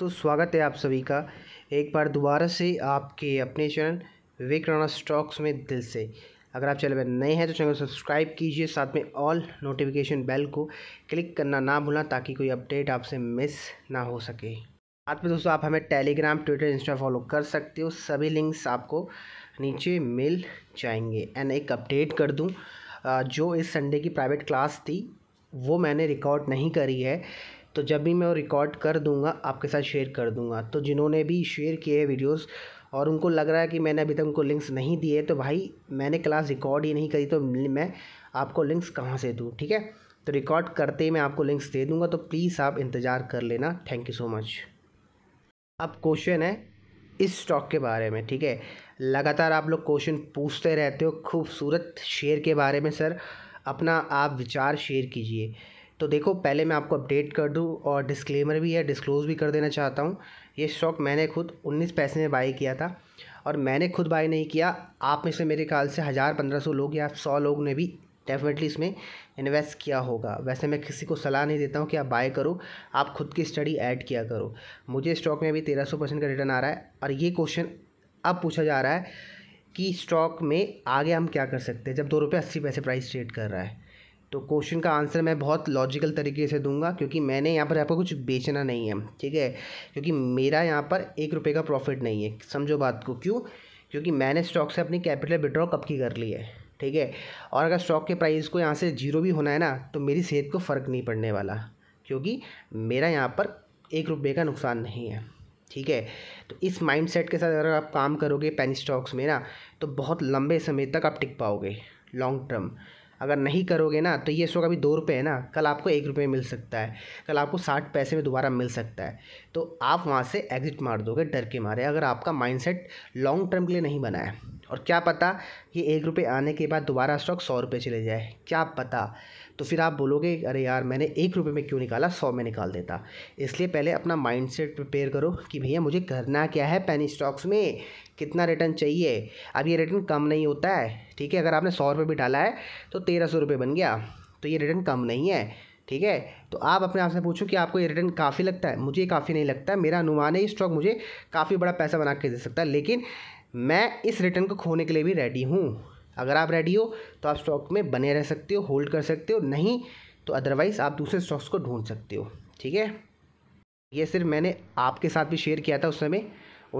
तो स्वागत है आप सभी का एक बार दोबारा से आपके अपने चैनल विक्राना राणा स्टॉक्स में दिल से अगर आप चैनल पर नए हैं तो चैनल को सब्सक्राइब कीजिए साथ में ऑल नोटिफिकेशन बेल को क्लिक करना ना भूलना ताकि कोई अपडेट आपसे मिस ना हो सके साथ में दोस्तों आप हमें टेलीग्राम ट्विटर इंस्टा फॉलो कर सकते हो सभी लिंक्स आपको नीचे मिल जाएंगे एंड एक अपडेट कर दूँ जो इस संडे की प्राइवेट क्लास थी वो मैंने रिकॉर्ड नहीं करी है तो जब भी मैं वो रिकॉर्ड कर दूँगा आपके साथ शेयर कर दूँगा तो जिन्होंने भी शेयर किए हैं वीडियोज़ और उनको लग रहा है कि मैंने अभी तक उनको लिंक्स नहीं दिए तो भाई मैंने क्लास रिकॉर्ड ही नहीं करी तो मैं आपको लिंक्स कहाँ से दूँ ठीक है तो रिकॉर्ड करते ही मैं आपको लिंक्स दे दूँगा तो प्लीज़ आप इंतज़ार कर लेना थैंक यू सो मच अब क्वेश्चन है इस स्टॉक के बारे में ठीक है लगातार आप लोग क्वेश्चन पूछते रहते हो खूबसूरत शेयर के बारे में सर अपना आप विचार शेयर कीजिए तो देखो पहले मैं आपको अपडेट कर दूँ और डिस्क्लेमर भी है डिस्क्लोज़ भी कर देना चाहता हूँ ये स्टॉक मैंने खुद उन्नीस पैसे में बाई किया था और मैंने खुद बाई नहीं किया आप में से मेरे ख्याल से हज़ार पंद्रह सौ लोग या सौ लोग ने भी डेफिनेटली इसमें इन्वेस्ट किया होगा वैसे मैं किसी को सलाह नहीं देता हूँ कि आप बाय करो आप खुद की स्टडी ऐड किया करो मुझे स्टॉक में अभी तेरह सौ परसेंट का रिटर्न आ रहा है और ये क्वेश्चन अब पूछा जा रहा है कि स्टॉक में आगे हम क्या कर सकते हैं जब दो रुपये अस्सी पैसे प्राइस ट्रेड कर रहा है तो क्वेश्चन का आंसर मैं बहुत लॉजिकल तरीके से दूंगा क्योंकि मैंने यहाँ पर आपको कुछ बेचना नहीं है ठीक है क्योंकि मेरा यहाँ पर एक रुपये का प्रॉफिट नहीं है समझो बात को क्यों क्योंकि मैंने स्टॉक से अपनी कैपिटल विड्रॉ कब की कर ली है ठीक है और अगर स्टॉक के प्राइस को यहाँ से जीरो भी होना है ना तो मेरी सेहत को फ़र्क नहीं पड़ने वाला क्योंकि मेरा यहाँ पर एक रुपये का नुकसान नहीं है ठीक है तो इस माइंडसेट के साथ अगर आप काम करोगे पेनी स्टॉक्स में ना तो बहुत लंबे समय तक आप टिक पाओगे लॉन्ग टर्म अगर नहीं करोगे ना तो ये सौ का भी दो रुपये है ना कल आपको एक रुपये मिल सकता है कल आपको साठ पैसे में दोबारा मिल सकता है तो आप वहाँ से एग्ज़िट मार दोगे डर के मारे अगर आपका माइंड लॉन्ग टर्म के लिए नहीं बना है और क्या पता ये एक रुपये आने के बाद दोबारा स्टॉक सौ रुपये चले जाए क्या पता तो फिर आप बोलोगे अरे यार मैंने एक रुपये में क्यों निकाला सौ में निकाल देता इसलिए पहले अपना माइंड सेट प्रिपेयर करो कि भैया मुझे करना क्या है पैनी स्टॉक्स में कितना रिटर्न चाहिए अब ये रिटर्न कम नहीं होता है ठीक है अगर आपने सौ रुपये भी डाला है तो तेरह सौ रुपये बन गया तो ये रिटर्न कम नहीं है ठीक है तो आप अपने आप से पूछो कि आपको ये रिटर्न काफ़ी लगता है मुझे काफ़ी नहीं लगता मेरा अनुमान है ये स्टॉक मुझे काफ़ी बड़ा पैसा बना के दे सकता है लेकिन मैं इस रिटर्न को खोने के लिए भी रेडी हूँ अगर आप रेडी हो तो आप स्टॉक में बने रह सकते हो होल्ड कर सकते हो नहीं तो अदरवाइज़ आप दूसरे स्टॉक्स को ढूंढ सकते हो ठीक है ये सिर्फ मैंने आपके साथ भी शेयर किया था उस समय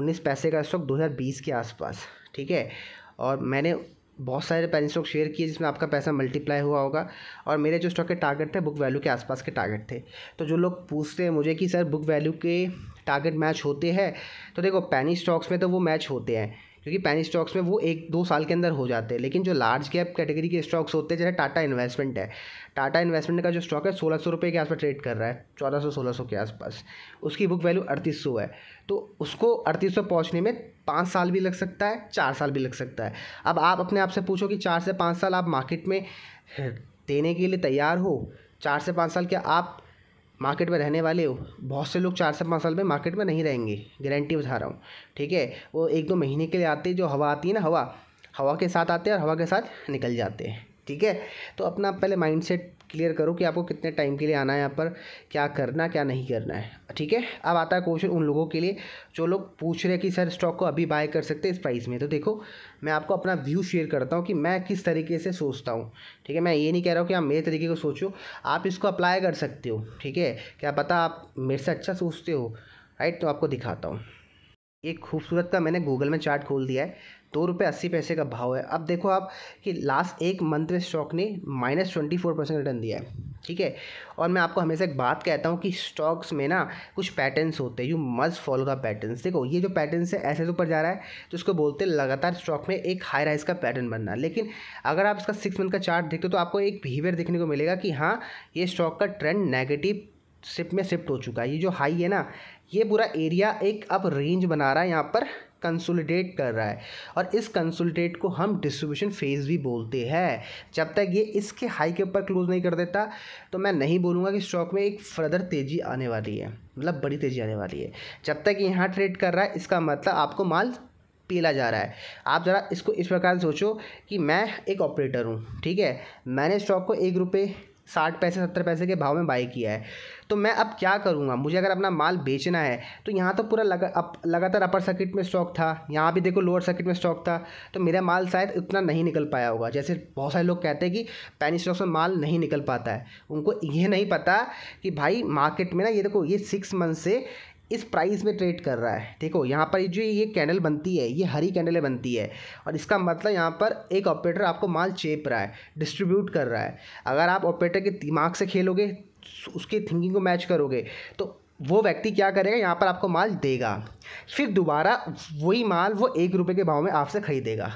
उन्नीस पैसे का स्टॉक 2020 के आसपास ठीक है और मैंने बहुत सारे पैनिंग स्टॉक शेयर किए जिसमें आपका पैसा मल्टीप्लाई हुआ होगा और मेरे जो स्टॉक के टारगेट थे बुक वैल्यू के आसपास के टारगेट थे तो जो लोग पूछते हैं मुझे कि सर बुक वैल्यू के टारगेट मैच होते हैं तो देखो पैनी स्टॉक्स में तो वो मैच होते हैं क्योंकि पैनी स्टॉक्स में वो एक दो साल के अंदर हो जाते हैं लेकिन जो लार्ज कैप कैटेगरी के स्टॉक्स होते हैं जैसे टाटा इन्वेस्टमेंट है टाटा इन्वेस्टमेंट का जो स्टॉक है सोलह सौ रुपये के आसपास ट्रेड कर रहा है चौदह सौ सोलह सौ के आसपास उसकी बुक वैल्यू अड़तीस सौ है तो उसको अड़तीस सौ पहुँचने में पाँच साल भी लग सकता है चार साल भी लग सकता है अब आप अपने आप से पूछो कि चार से पाँच साल आप मार्केट में देने के लिए तैयार हो चार से पाँच साल क्या आप मार्केट में रहने वाले हो बहुत से लोग चार से पाँच साल में मार्केट में नहीं रहेंगे गारंटी बता रहा हूँ ठीक है वो एक दो महीने के लिए आते जो हवा आती है ना हवा हवा के साथ आते हैं और हवा के साथ निकल जाते हैं ठीक है तो अपना पहले माइंड क्लियर करो कि आपको कितने टाइम के लिए आना है यहाँ पर क्या करना क्या नहीं करना है ठीक है अब आता है क्वेश्चन उन लोगों के लिए जो लोग पूछ रहे हैं कि सर स्टॉक को अभी बाय कर सकते हैं इस प्राइस में तो देखो मैं आपको अपना व्यू शेयर करता हूँ कि मैं किस तरीके से सोचता हूँ ठीक है मैं ये नहीं कह रहा हूँ कि आप मेरे तरीके को सोचो आप इसको अप्लाई कर सकते हो ठीक है क्या पता आप मेरे से अच्छा सोचते हो राइट तो आपको दिखाता हूँ एक खूबसूरत का मैंने गूगल में चार्ट खोल दिया है दो रुपये अस्सी पैसे का भाव है अब देखो आप कि लास्ट एक मंथ में स्टॉक ने minus twenty four percent return दिया है ठीक है और मैं आपको हमेशा एक बात कहता हूँ कि स्टॉक्स में ना कुछ पैटर्न्स होते हैं you must follow the patterns देखो ये जो पैटर्न्स है ऐसे तो ऊपर जा रहा है तो उसको बोलते हैं लगातार स्टॉक में एक हाई राइज का पैटर्न बनना लेकिन अगर आप इसका सिक्स मंथ का चार्ट देखते हो तो आपको एक बिहेवियर देखने को मिलेगा कि हाँ ये स्टॉक का ट्रेंड नेगेटिव शिफ्ट में शिफ्ट हो चुका है ये जो हाई है ना ये पूरा एरिया एक अब रेंज बना रहा है यहाँ पर कंसोलिडेट कर रहा है और इस कंसोलिडेट को हम डिस्ट्रीब्यूशन फेज भी बोलते हैं जब तक ये इसके हाई के ऊपर क्लोज नहीं कर देता तो मैं नहीं बोलूँगा कि स्टॉक में एक फर्दर तेज़ी आने वाली है मतलब बड़ी तेज़ी आने वाली है जब तक यहाँ ट्रेड कर रहा है इसका मतलब आपको माल पीला जा रहा है आप ज़रा इसको इस प्रकार सोचो कि मैं एक ऑपरेटर हूँ ठीक है मैंने स्टॉक को एक रुपये साठ पैसे सत्तर पैसे के भाव में बाई किया है तो मैं अब क्या करूँगा मुझे अगर अपना माल बेचना है तो यहाँ तो पूरा लगा अप, लगातार अपर सर्किट में स्टॉक था यहाँ भी देखो लोअर सर्किट में स्टॉक था तो मेरा माल शायद उतना नहीं निकल पाया होगा जैसे बहुत सारे लोग कहते हैं कि पैनी स्टॉक्स में माल नहीं निकल पाता है उनको ये नहीं पता कि भाई मार्केट में ना ये देखो ये सिक्स मंथ से इस प्राइस में ट्रेड कर रहा है देखो यहाँ पर जो ये कैंडल बनती है ये हरी कैंडलें बनती है और इसका मतलब यहाँ पर एक ऑपरेटर आपको माल चेप रहा है डिस्ट्रीब्यूट कर रहा है अगर आप ऑपरेटर के दिमाग से खेलोगे उसकी थिंकिंग को मैच करोगे तो वो व्यक्ति क्या करेगा यहाँ पर आपको माल देगा फिर दोबारा वही माल वो एक रुपये के भाव में आपसे ख़रीदेगा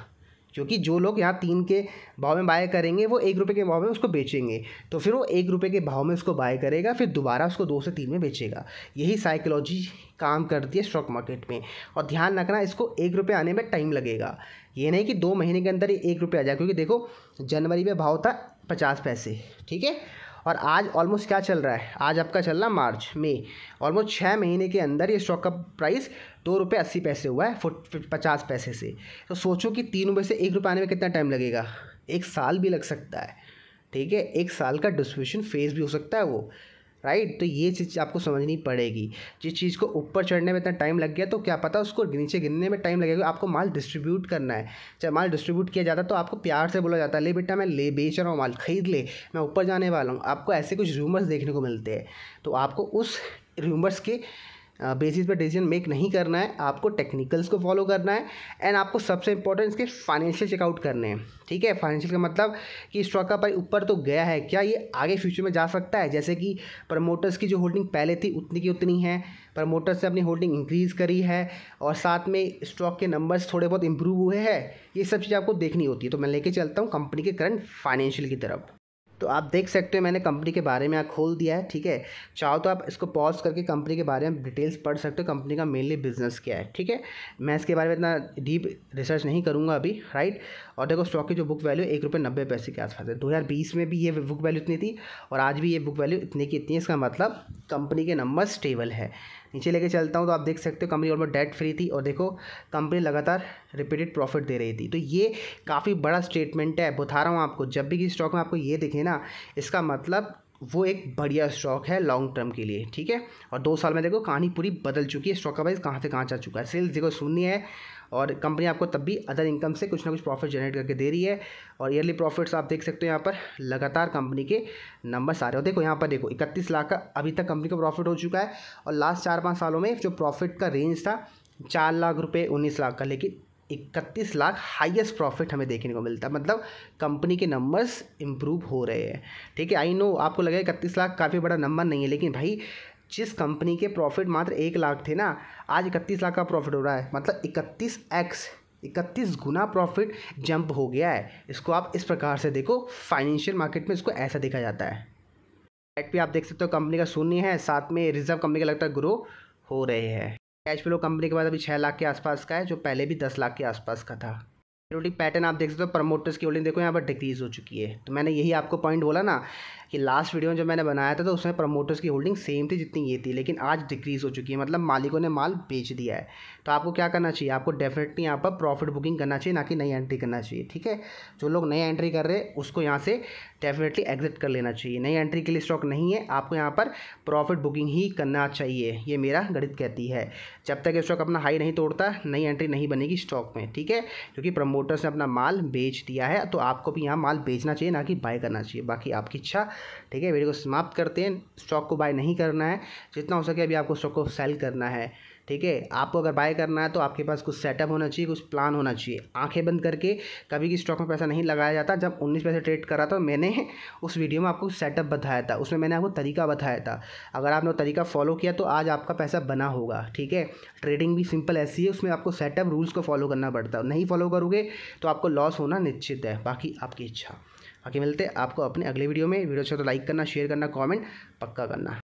क्योंकि जो लोग यहाँ तीन के भाव में बाय करेंगे वो एक रुपये के भाव में उसको बेचेंगे तो फिर वो एक रुपये के भाव में उसको बाय करेगा फिर दोबारा उसको दो से तीन में बेचेगा यही साइकोलॉजी काम करती है स्टॉक मार्केट में और ध्यान रखना इसको एक रुपये आने में टाइम लगेगा ये नहीं कि दो महीने के अंदर ही एक रुपये आ जाए क्योंकि देखो जनवरी में भाव था पचास पैसे ठीक है और आज ऑलमोस्ट क्या चल रहा है आज आपका चल रहा मार्च मई ऑलमोस्ट छः महीने के अंदर ये स्टॉक का प्राइस दो रुपये अस्सी पैसे हुआ है पचास पैसे से तो सोचो कि तीन रुपये से एक रुपये आने में कितना टाइम लगेगा एक साल भी लग सकता है ठीक है एक साल का डिस्ट्रीब्यूशन फेज भी हो सकता है वो राइट तो ये चीज़ आपको समझनी पड़ेगी जिस चीज़ को ऊपर चढ़ने में इतना टाइम लग गया तो क्या पता उसको नीचे गिरने में टाइम लगेगा आपको माल डिस्ट्रीब्यूट करना है जब माल डिस्ट्रीब्यूट किया जाता तो आपको प्यार से बोला जाता है ले बेटा मैं ले बेच रहा हूँ माल खरीद ले मैं ऊपर जाने वाला हूँ आपको ऐसे कुछ रूमर्स देखने को मिलते हैं तो आपको उस रूमर्स के बेसिस पर डिसीजन मेक नहीं करना है आपको टेक्निकल्स को फॉलो करना है एंड आपको सबसे इंपॉर्टेंट इसके फाइनेंशियल चेकआउट करने हैं ठीक है फाइनेंशियल का मतलब कि स्टॉक का प्राइस ऊपर तो गया है क्या ये आगे फ्यूचर में जा सकता है जैसे कि प्रमोटर्स की जो होल्डिंग पहले थी उतनी की उतनी है प्रमोटर्स ने अपनी होल्डिंग इंक्रीज़ करी है और साथ में स्टॉक के नंबर्स थोड़े बहुत इंप्रूव हुए हैं ये सब चीज़ें आपको देखनी होती है तो मैं लेके चलता हूँ कंपनी के करंट फाइनेंशियल की तरफ तो आप देख सकते हो मैंने कंपनी के बारे में यहाँ खोल दिया है ठीक है चाहो तो आप इसको पॉज करके कंपनी के बारे में डिटेल्स पढ़ सकते हो कंपनी का मेनली बिजनेस क्या है ठीक है मैं इसके बारे में इतना डीप रिसर्च नहीं करूँगा अभी राइट और देखो स्टॉक की जो बुक वैल्यू एक रुपये नब्बे पैसे के आसपास है दो हज़ार बीस में भी ये बुक वैल्यू इतनी थी और आज भी ये बुक वैल्यू इतनी की इतनी इसका मतलब कंपनी के नंबर स्टेबल है नीचे लेके चलता हूँ तो आप देख सकते हो कंपनी ऑलमोस्ट डेट फ्री थी और देखो कंपनी लगातार रिपीटेड प्रॉफिट दे रही थी तो ये काफ़ी बड़ा स्टेटमेंट है बता रहा हूँ आपको जब भी किसी स्टॉक में आपको ये दिखे ना इसका मतलब वो एक बढ़िया स्टॉक है लॉन्ग टर्म के लिए ठीक है और दो साल में देखो कहानी पूरी बदल चुकी है स्टॉक का प्राइस कहाँ से कहाँ जा चुका है सेल्स देखो सुननी है और कंपनी आपको तब भी अदर इनकम से कुछ ना कुछ प्रॉफिट जनरेट करके दे रही है और ईयरली प्रॉफिट्स आप देख सकते हो यहाँ पर लगातार कंपनी के नंबर्स आ रहे हो देखो यहाँ पर देखो इकतीस लाख का अभी तक कंपनी का प्रॉफिट हो चुका है और लास्ट चार पाँच सालों में जो प्रॉफिट का रेंज था चार लाख रुपये उन्नीस लाख का लेकिन इकतीस लाख हाईएस्ट प्रॉफिट हमें देखने को मिलता है मतलब कंपनी के नंबर्स इम्प्रूव हो रहे हैं ठीक है आई नो आपको लगेगा इकतीस लाख काफ़ी बड़ा नंबर नहीं है लेकिन भाई जिस कंपनी के प्रॉफिट मात्र एक लाख थे ना आज इकतीस लाख का प्रॉफिट हो रहा है मतलब इकतीस एक्स इकतीस गुना प्रॉफिट जंप हो गया है इसको आप इस प्रकार से देखो फाइनेंशियल मार्केट में इसको ऐसा देखा जाता है एट भी आप देख सकते हो कंपनी का शून्य है साथ में रिजर्व कंपनी का लगता है ग्रो हो रहे हैं कैश फ्लो कंपनी के बाद अभी छः लाख के आसपास का है जो पहले भी दस लाख के आसपास का था पीरियोडिक पैटर्न आप देख सकते हो प्रमोटर्स की होल्डिंग देखो यहाँ पर डिक्रीज हो चुकी है तो मैंने यही आपको पॉइंट बोला ना कि लास्ट वीडियो में जो मैंने बनाया था तो उसमें प्रमोटर्स की होल्डिंग सेम थी जितनी ये थी लेकिन आज डिक्रीज हो चुकी है मतलब मालिकों ने माल बेच दिया है तो आपको क्या करना चाहिए आपको डेफिनेटली यहाँ पर प्रॉफिट बुकिंग करना चाहिए ना कि नई एंट्री करना चाहिए ठीक है जो लोग नई एंट्री कर रहे हैं उसको यहाँ से डेफिनेटली एग्जिट कर लेना चाहिए नई एंट्री के लिए स्टॉक नहीं है आपको यहाँ पर प्रॉफिट बुकिंग ही करना चाहिए ये मेरा गणित कहती है जब तक ये स्टॉक अपना हाई नहीं तोड़ता नई एंट्री नहीं बनेगी स्टॉक में ठीक है क्योंकि प्रमोट प्रमोटर्स ने अपना माल बेच दिया है तो आपको भी यहाँ माल बेचना चाहिए ना कि बाय करना चाहिए बाकी आपकी इच्छा ठीक है वीडियो को समाप्त करते हैं स्टॉक को बाय नहीं करना है जितना हो सके अभी आपको स्टॉक को सेल करना है ठीक है आपको अगर बाय करना है तो आपके पास कुछ सेटअप होना चाहिए कुछ प्लान होना चाहिए आंखें बंद करके कभी भी स्टॉक में पैसा नहीं लगाया जाता जब उन्नीस पैसे ट्रेड करा था मैंने उस वीडियो में आपको सेटअप बताया था उसमें मैंने आपको तरीका बताया था अगर आपने तरीका फॉलो किया तो आज आपका पैसा बना होगा ठीक है ट्रेडिंग भी सिंपल ऐसी है उसमें आपको सेटअप रूल्स को फॉलो करना पड़ता है नहीं फॉलो करोगे तो आपको लॉस होना निश्चित है बाकी आपकी इच्छा बाकी मिलते हैं आपको अपने अगले वीडियो में वीडियो अच्छा तो लाइक करना शेयर करना कॉमेंट पक्का करना